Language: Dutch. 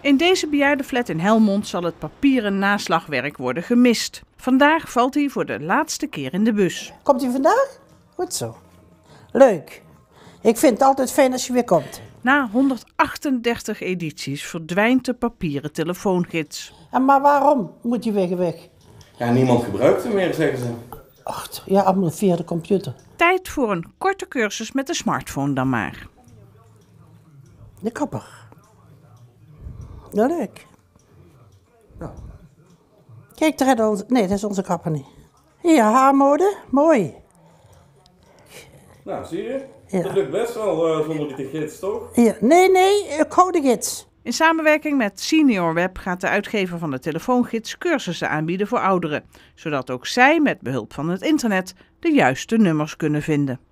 In deze flat in Helmond zal het papieren naslagwerk worden gemist. Vandaag valt hij voor de laatste keer in de bus. Komt hij vandaag? Goed zo. Leuk. Ik vind het altijd fijn als je weer komt. Na 138 edities verdwijnt de papieren telefoongids. En maar waarom moet die weg weg? Ja, niemand gebruikt hem meer, zeggen ze. Ach, ja, allemaal via de computer. Tijd voor een korte cursus met de smartphone dan maar. De kapper. Ja, leuk. Kijk, daar onze... Nee, dat is onze kapper niet. Hier, haarmode. Mooi. Nou, zie je? Dat lukt best wel eh, zonder die gids, toch? Ja. Nee, nee, ik eh, hou de gids. In samenwerking met Senior Web gaat de uitgever van de telefoongids cursussen aanbieden voor ouderen, zodat ook zij met behulp van het internet de juiste nummers kunnen vinden.